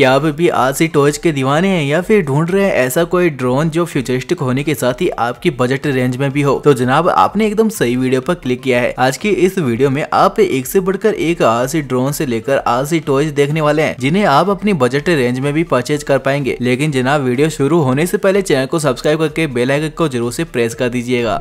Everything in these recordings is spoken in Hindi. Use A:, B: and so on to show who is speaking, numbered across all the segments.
A: क्या आप भी ही टॉयज के दीवाने हैं या फिर ढूंढ रहे हैं ऐसा कोई ड्रोन जो फ्यूचरिस्टिक होने के साथ ही आपकी बजट रेंज में भी हो तो जनाब आपने एकदम सही वीडियो पर क्लिक किया है आज की इस वीडियो में आप एक से बढ़कर एक आसी ड्रोन से लेकर आसी टॉयज देखने वाले हैं जिन्हें आप अपनी बजट रेंज में भी परचेज कर पाएंगे लेकिन जनाब वीडियो शुरू होने से पहले चैनल को सब्सक्राइब करके बेलाइकन को जरूर से प्रेस कर दीजिएगा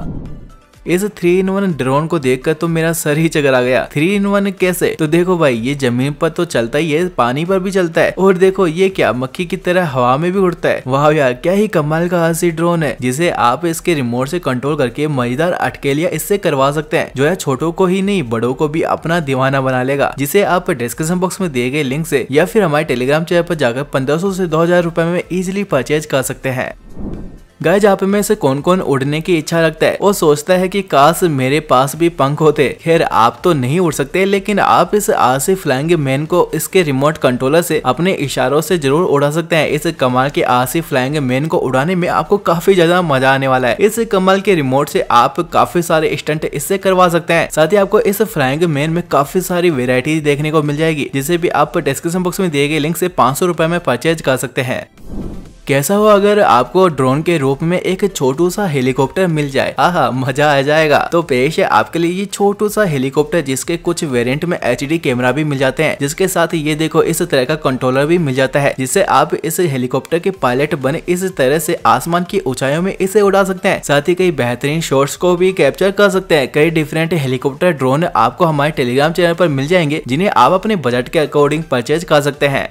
A: इस थ्री इन वन ड्रोन को देखकर तो मेरा सर ही चकरा गया थ्री इन वन कैसे तो देखो भाई ये जमीन पर तो चलता ही है पानी पर भी चलता है और देखो ये क्या मक्खी की तरह हवा में भी उड़ता है वाह यार क्या ही कमाल का हसी ड्रोन है जिसे आप इसके रिमोट से कंट्रोल करके मजेदार अटकेलिया इससे करवा सकते हैं जो है छोटो को ही नहीं बड़ों को भी अपना दीवाना बना लेगा जिसे आप डिस्क्रिप्शन बॉक्स में दिए गए लिंक ऐसी या फिर हमारे टेलीग्राम चैनल पर जाकर पंद्रह सौ ऐसी दो हजार में इजिली परचेज कर सकते हैं गाइज आप में से कौन कौन उड़ने की इच्छा रखता है वो सोचता है की काश मेरे पास भी पंख होते खैर आप तो नहीं उड़ सकते लेकिन आप इस आसिफ फ्लाइंग मैन को इसके रिमोट कंट्रोलर से अपने इशारों से जरूर उड़ा सकते हैं इस कमाल के आसिफ फ्लाइंग मैन को उड़ाने में आपको काफी ज्यादा मजा आने वाला है इस कमाल के रिमोट से आप काफी सारे स्टंट इससे करवा सकते हैं साथ ही आपको इस फ्लाइंग मैन में काफी सारी वेरायटीज देखने को मिल जाएगी जिसे भी आप डिस्क्रिप्शन बॉक्स में दिए गए लिंक से पाँच सौ में परचेज कर सकते हैं कैसा हो अगर आपको ड्रोन के रूप में एक छोटू सा हेलीकॉप्टर मिल जाए हाँ मजा आ जाएगा तो पेश है आपके लिए ये छोटू सा हेलीकॉप्टर जिसके कुछ वेरियंट में एच कैमरा भी मिल जाते हैं जिसके साथ ये देखो इस तरह का कंट्रोलर भी मिल जाता है जिससे आप इस हेलीकॉप्टर के पायलट बने इस तरह से आसमान की ऊंचाइयों में इसे उड़ा सकते हैं साथ ही कई बेहतरीन शॉर्ट्स को भी कैप्चर कर सकते हैं कई डिफरेंट हेलीकॉप्टर ड्रोन आपको हमारे टेलीग्राम चैनल पर मिल जाएंगे जिन्हें आप अपने बजट के अकॉर्डिंग परचेज कर सकते हैं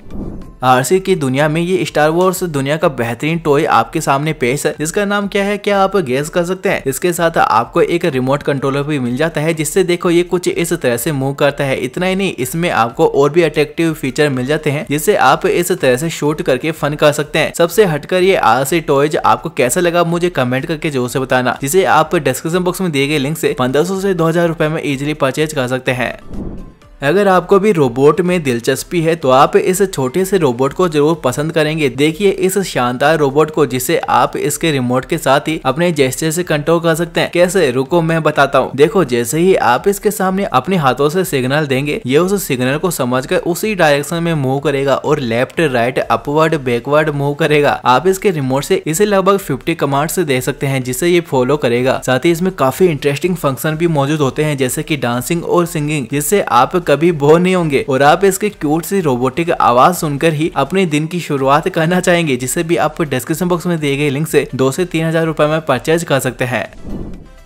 A: आरसी की दुनिया में ये स्टार वॉर्स दुनिया का बेहतरीन टॉय आपके सामने पेश है जिसका नाम क्या है क्या आप गैस कर सकते हैं इसके साथ आपको एक रिमोट कंट्रोलर भी मिल जाता है जिससे देखो ये कुछ इस तरह से मूव करता है इतना ही नहीं इसमें आपको और भी अट्रेक्टिव फीचर मिल जाते हैं जिससे आप इस तरह से शूट करके फन कर सकते हैं सबसे हटकर ये आरसी टॉयज आपको कैसा लगा मुझे कमेंट करके जोर से बताना जिसे आप डिस्क्रिप्शन बॉक्स में दिए गए लिंक से पंद्रह सौ से दो हजार में इजिली परचेज कर सकते हैं अगर आपको भी रोबोट में दिलचस्पी है तो आप इस छोटे से रोबोट को जरूर पसंद करेंगे देखिए इस शानदार रोबोट को जिसे आप इसके रिमोट के साथ ही अपने जैसे से कंट्रोल कर सकते हैं कैसे रुको मैं बताता हूँ देखो जैसे ही आप इसके सामने अपने हाथों से सिग्नल देंगे ये उस सिग्नल को समझ कर उसी डायरेक्शन में मूव करेगा और left right upward backward move करेगा आप इसके रिमोट से इसे लगभग फिफ्टी कमांड्स दे सकते हैं जिसे ये फॉलो करेगा साथ ही इसमें काफी इंटरेस्टिंग फंक्शन भी मौजूद होते हैं जैसे की डांसिंग और सिंगिंग जिससे आप कभी बो नहीं होंगे और आप इसके क्यूट सी रोबोटिक आवाज सुनकर ही अपने दिन की शुरुआत करना चाहेंगे जिसे भी आप डिस्क्रिप्शन बॉक्स में दिए गए लिंक से दो से तीन हजार रूपए में परचेज कर सकते हैं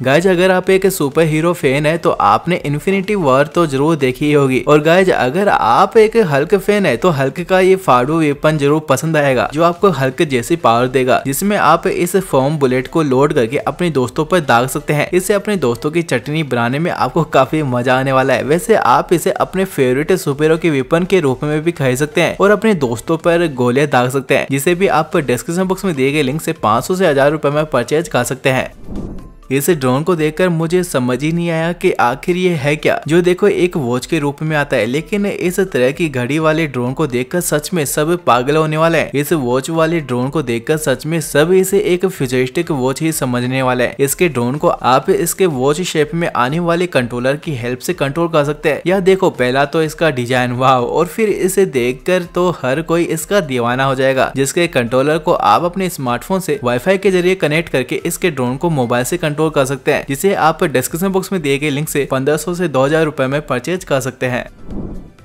A: गायज अगर आप एक सुपर हीरो फैन है तो आपने इन्फिनिटी वॉर तो जरूर देखी होगी और गायज अगर आप एक हल्क फैन है तो हल्क का ये फाड़ू वेपन जरूर पसंद आएगा जो आपको हल्क जैसी पावर देगा जिसमें आप इस फॉर्म बुलेट को लोड करके अपने दोस्तों पर दाग सकते हैं इससे अपने दोस्तों की चटनी बनाने में आपको काफी मजा आने वाला है वैसे आप इसे अपने फेवरेट सुपर हीरो के वेपन के रूप में भी खरीद सकते हैं और अपने दोस्तों पर गोले दाग सकते हैं जिसे भी आप डिस्क्रिप्शन बॉक्स में दिए गए लिंक से 500 से हजार रुपए में परचेज कर सकते हैं इस ड्रोन को देखकर मुझे समझ ही नहीं आया कि आखिर ये है क्या जो देखो एक वॉच के रूप में आता है लेकिन इस तरह की घड़ी वाले ड्रोन को देखकर सच में सब पागल होने वाले हैं इस वॉच वाले ड्रोन को देखकर सच में सब इसे एक फ्यूचरिस्टिक वॉच ही समझने वाला है इसके ड्रोन को आप इसके वॉच शेप में आने वाले कंट्रोलर की हेल्प से कंट्रोल कर सकते हैं या देखो पहला तो इसका डिजाइन वाह और फिर इसे कर तो हर कोई इसका दीवाना हो जाएगा जिसके कंट्रोलर को आप अपने स्मार्टफोन से फाई के जरिए कनेक्ट करके इसके ड्रोन को मोबाइल से कंट्रोल को कर सकते हैं जिसे आप डिस्क्रिप्शन बॉक्स में दिए गए लिंक से पंद्रह से दो हजार में परचेज कर सकते हैं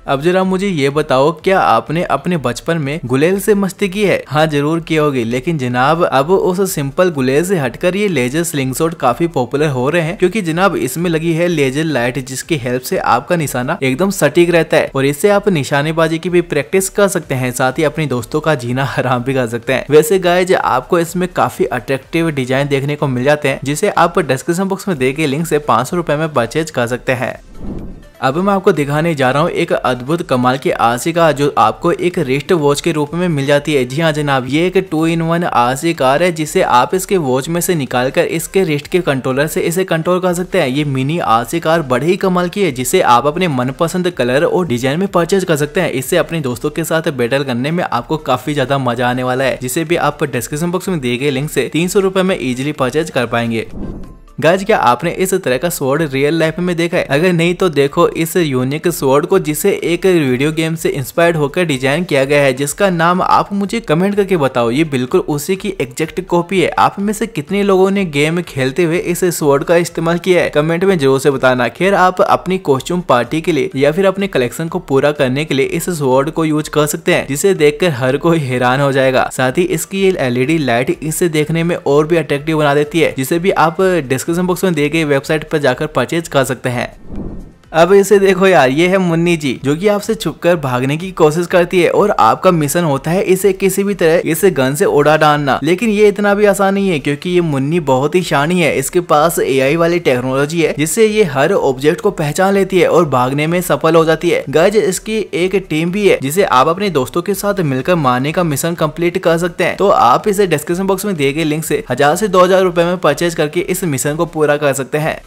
A: अब जरा मुझे ये बताओ क्या आपने अपने बचपन में गुलेल से मस्ती की है हाँ जरूर की होगी लेकिन जनाब अब उस सिंपल गुलेल से हटकर ये लेजर स्लिंग काफी पॉपुलर हो रहे हैं क्योंकि जनाब इसमें लगी है लेजर लाइट जिसकी हेल्प से आपका निशाना एकदम सटीक रहता है और इससे आप निशानेबाजी की भी प्रैक्टिस कर सकते हैं साथ ही अपने दोस्तों का जीना हराम भी कर सकते हैं वैसे गायज आपको इसमें काफी अट्रैक्टिव डिजाइन देखने को मिल जाते हैं जिसे आप डिस्क्रिप्शन बॉक्स में दे के लिंक से पाँच सौ में परचेज कर सकते हैं अब मैं आपको दिखाने जा रहा हूँ एक अद्भुत कमाल की आसी कार जो आपको एक रिस्ट वॉच के रूप में मिल जाती है जी हाँ जनाब ये एक two in one RC car है जिसे आप इसके वॉच में से निकाल कर इसके रिस्ट के कंट्रोलर से इसे कंट्रोल कर सकते हैं ये मिनी आरसी कार बड़े ही कमाल की है जिसे आप अपने मनपसंद कलर और डिजाइन में परचेज कर सकते हैं इससे अपने दोस्तों के साथ बैटल करने में आपको काफी ज्यादा मजा आने वाला है जिसे भी आप डिस्क्रिप्शन बॉक्स में दिए गए लिंक से तीन सौ में इजिली परचेज कर पाएंगे गाइज क्या आपने इस तरह का स्वॉर्ड रियल लाइफ में देखा है अगर नहीं तो देखो इस यूनिक स्वॉर्ड को जिसे एक वीडियो गेम से इंस्पायर्ड होकर डिजाइन किया गया है जिसका नाम आप मुझे कमेंट करके बताओ ये बिल्कुल उसी की एग्जैक्ट कॉपी है आप में से कितने लोगों ने गेम खेलते हुए इस स्वॉर्ड का इस्तेमाल किया है कमेंट में जरूर से बताना खैर आप अपनी कॉस्ट्यूम पार्टी के लिए या फिर अपने कलेक्शन को पूरा करने के लिए इस स्वॉर्ड को यूज कर सकते हैं जिसे देख हर कोई हैरान हो जाएगा साथ ही इसकी एलईडी लाइट इसे देखने में और भी अट्रेक्टिव बना देती है जिसे भी आप डिस्क डिस्क्रिप्शन बॉक्स में दिए गए वेबसाइट पर जाकर परचेज कर सकते हैं अब इसे देखो यार ये है मुन्नी जी जो कि आपसे छुपकर भागने की कोशिश करती है और आपका मिशन होता है इसे किसी भी तरह इसे गन से उड़ा डालना लेकिन ये इतना भी आसान नहीं है क्योंकि ये मुन्नी बहुत ही शानी है इसके पास एआई वाली टेक्नोलॉजी है जिससे ये हर ऑब्जेक्ट को पहचान लेती है और भागने में सफल हो जाती है गज इसकी एक टीम भी है जिसे आप अपने दोस्तों के साथ मिलकर मारने का मिशन कम्प्लीट कर सकते हैं तो आप इसे डिस्क्रिप्शन बॉक्स में दिए गए लिंक ऐसी हजार ऐसी दो हजार में परचेज करके इस मिशन को पूरा कर सकते हैं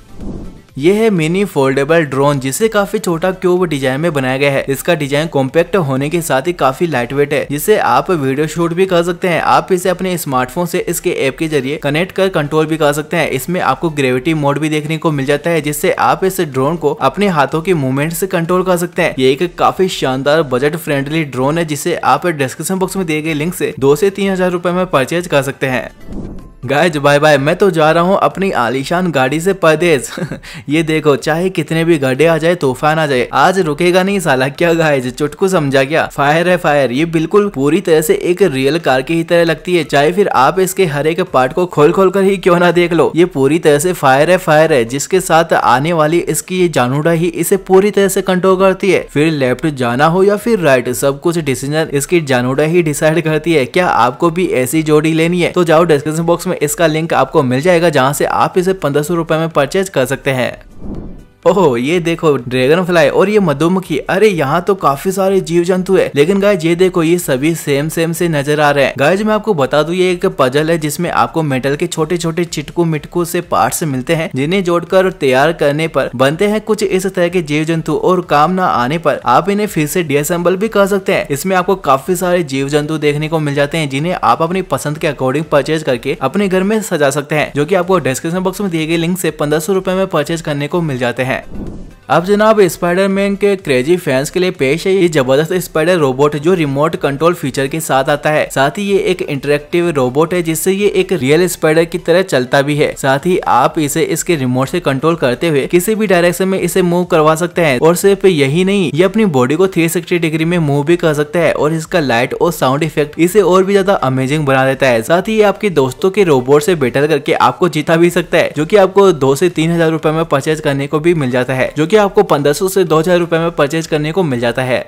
A: ये है मिनी फोल्डेबल ड्रोन जिसे काफी छोटा क्यूब डिजाइन में बनाया गया है इसका डिजाइन कॉम्पैक्ट होने के साथ ही काफी लाइट वेट है जिसे आप वीडियो शूट भी कर सकते हैं आप इसे अपने स्मार्टफोन से इसके ऐप के जरिए कनेक्ट कर कंट्रोल भी कर सकते हैं इसमें आपको ग्रेविटी मोड भी देखने को मिल जाता है जिससे आप इस ड्रोन को अपने हाथों के मूवमेंट से कंट्रोल कर सकते हैं ये एक काफी शानदार बजट फ्रेंडली ड्रोन है जिसे आप डिस्क्रिप्शन बॉक्स में दिए गए लिंक से दो से तीन हजार रूपए में परचेज कर सकते हैं गाइज बाय बाय मैं तो जा रहा हूँ अपनी आलीशान गाड़ी से परदेश ये देखो चाहे कितने भी गड्ढे आ जाए तूफान आ जाए आज रुकेगा नहीं साला क्या गाइज चुटकू समझा क्या फायर है फायर ये बिल्कुल पूरी तरह से एक रियल कार की ही तरह लगती है चाहे फिर आप इसके हर एक पार्ट को खोल खोल कर ही क्यों ना देख लो ये पूरी तरह से फायर है फायर है जिसके साथ आने वाली इसकी ये जानूडा ही इसे पूरी तरह से कंट्रोल करती है फिर लेफ्ट जाना हो या फिर राइट सब कुछ डिसीजन इसकी जानूडा ही डिसाइड करती है क्या आपको भी ऐसी जोड़ी लेनी है तो जाओ डिस्क्रिप्शन बॉक्स में में इसका लिंक आपको मिल जाएगा जहाँ से आप इसे पंद्रह सौ में परचेज कर सकते हैं ओह ये देखो ड्रैगन फ्लाई और ये मधुमक्खी अरे यहाँ तो काफी सारे जीव जंतु है लेकिन गायज ये देखो ये सभी सेम सेम से नजर आ रहे हैं गायज मैं आपको बता दू ये एक पजल है जिसमें आपको मेटल के छोटे छोटे चिटकू मिटकू से पार्ट्स मिलते हैं जिन्हें जोड़कर तैयार करने पर बनते हैं कुछ इस तरह के जीव जंतु और काम न आने पर आप इन्हें फिर से डिसम्बल भी कर सकते हैं इसमें आपको काफी सारे जीव जंतु देखने को मिल जाते हैं जिन्हें आप अपनी पसंद के अकॉर्डिंग परचेज करके अपने घर में सजा सकते हैं जो की आपको डिस्क्रिप्शन बॉक्स में दिए गए लिंक से पंद्रह सौ में परचेज करने को मिल जाते हैं है अब जनाब स्पाइडरमैन के क्रेजी फैंस के लिए पेश है ये जबरदस्त स्पाइडर रोबोट जो रिमोट कंट्रोल फीचर के साथ आता है साथ ही ये एक इंटरेक्टिव रोबोट है जिससे ये एक रियल स्पाइडर की तरह चलता भी है साथ ही आप इसे इसके रिमोट से कंट्रोल करते हुए किसी भी डायरेक्शन में इसे मूव करवा सकते हैं और सिर्फ यही नहीं ये अपनी बॉडी को थ्री डिग्री में मूव भी कर सकते है और इसका लाइट और साउंड इफेक्ट इसे और भी ज्यादा अमेजिंग बना देता है साथ ही ये आपके दोस्तों के रोबोट ऐसी बेटर करके आपको जीता भी सकता है जो की आपको दो ऐसी तीन हजार में परचेज करने को भी मिल जाता है जो कि आपको पंद्रह से दो हजार में परचेज करने को मिल जाता है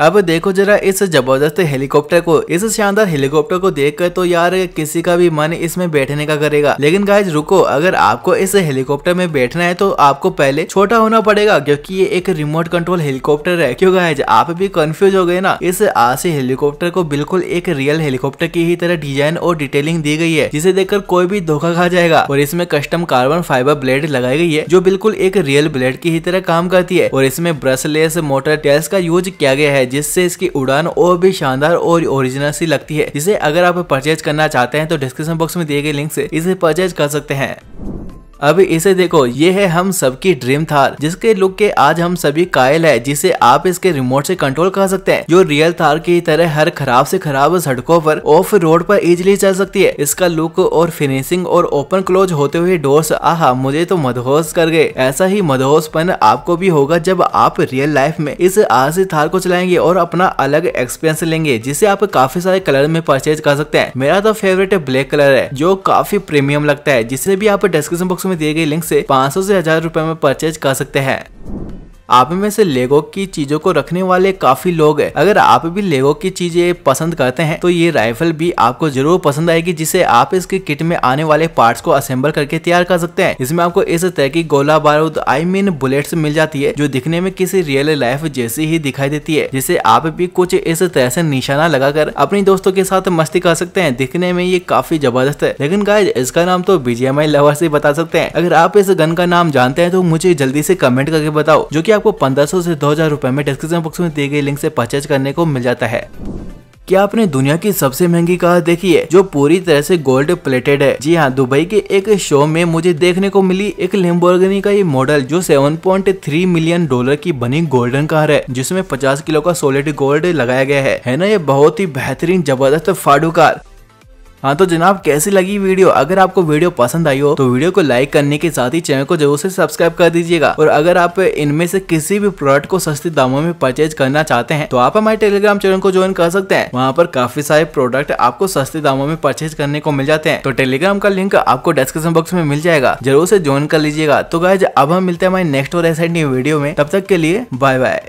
A: अब देखो जरा इस जबरदस्त हेलीकॉप्टर को इस शानदार हेलीकॉप्टर को देखकर तो यार किसी का भी मन इसमें बैठने का करेगा लेकिन गाइज रुको अगर आपको इस हेलीकॉप्टर में बैठना है तो आपको पहले छोटा होना पड़ेगा क्योंकि ये एक रिमोट कंट्रोल हेलीकॉप्टर है क्यों गाइज आप भी कंफ्यूज हो गए ना इस आसी हेलीकॉप्टर को बिल्कुल एक रियल हेलीकॉप्टर की ही तरह डिजाइन और डिटेलिंग दी गई है जिसे देखकर कोई भी धोखा खा जाएगा और इसमें कस्टम कार्बन फाइबर ब्लेड लगाई गई है जो बिल्कुल एक रियल ब्लेड की ही तरह काम करती है और इसमें ब्रशलेस मोटर टेल्स का यूज किया गया है जिससे इसकी उड़ान और भी शानदार और ओरिजिनल सी लगती है जिसे अगर आप परचेज करना चाहते हैं तो डिस्क्रिप्शन बॉक्स में दिए गए लिंक से इसे परचेज कर सकते हैं अब इसे देखो ये है हम सबकी ड्रीम थार जिसके लुक के आज हम सभी कायल है जिसे आप इसके रिमोट से कंट्रोल कर सकते हैं जो रियल थार की तरह हर खराब से खराब सड़कों पर ऑफ रोड पर इजिली चल सकती है इसका लुक और फिनिशिंग और ओपन क्लोज होते हुए डोर्स आहा मुझे तो मदहोश कर गए ऐसा ही मदहोशपन आपको भी होगा जब आप रियल लाइफ में इस आज थार को चलाएंगे और अपना अलग एक्सपीरियंस लेंगे जिसे आप काफी सारे कलर में परचेज कर सकते हैं मेरा तो फेवरेट ब्लैक कलर है जो काफी प्रीमियम लगता है जिसे भी आप डिस्क्रिप्शन बॉक्स में दिए गए लिंक से 500 से हजार रुपए में परचेज कर सकते हैं आप में से लेगो की चीजों को रखने वाले काफी लोग हैं अगर आप भी लेगो की चीजें पसंद करते हैं तो ये राइफल भी आपको जरूर पसंद आएगी जिसे आप इसके किट में आने वाले पार्ट्स को असेंबल करके तैयार कर सकते हैं इसमें आपको इस तरह की गोला बारूद आई मीन बुलेट्स मिल जाती है जो दिखने में किसी रियल लाइफ जैसी ही दिखाई देती है जिसे आप भी कुछ इस तरह से निशाना लगाकर अपने दोस्तों के साथ मस्ती कर सकते हैं दिखने में ये काफी जबरदस्त है लेकिन गाय इसका नाम तो बीजेम लवर से बता सकते हैं अगर आप इस गन का नाम जानते हैं तो मुझे जल्दी से कमेंट करके बताओ जो की आपको 1500 से 2000 रुपए में डिस्क्रिप्शन बॉक्स में दी गए लिंक से परचेज करने को मिल जाता है क्या आपने दुनिया की सबसे महंगी कार देखी है जो पूरी तरह से गोल्ड प्लेटेड है जी हाँ दुबई के एक शो में मुझे देखने को मिली एक लेम्बोर्गनी का ये मॉडल जो 7.3 मिलियन डॉलर की बनी गोल्डन कार है जिसमें 50 किलो का सोलिड गोल्ड लगाया गया है है ना ये बहुत ही बेहतरीन जबरदस्त फाड़ू कार हाँ तो जनाब कैसी लगी वीडियो अगर आपको वीडियो पसंद आई हो तो वीडियो को लाइक करने के साथ ही चैनल को जरूर से सब्सक्राइब कर दीजिएगा और अगर आप इनमें से किसी भी प्रोडक्ट को सस्ते दामों में परचेज करना चाहते हैं तो आप हमारे टेलीग्राम चैनल को ज्वाइन कर सकते हैं वहाँ पर काफी सारे प्रोडक्ट आपको सस्ते दामों में परचेज करने को मिल जाते हैं तो टेलीग्राम का लिंक आपको डिस्क्रिप्शन बॉक्स में मिल जाएगा जरूर से ज्वाइन कर लीजिएगा तो गाय अब हम मिलते हैं हमारे नेक्स्ट और ऐसे वीडियो में तब तक के लिए बाय बाय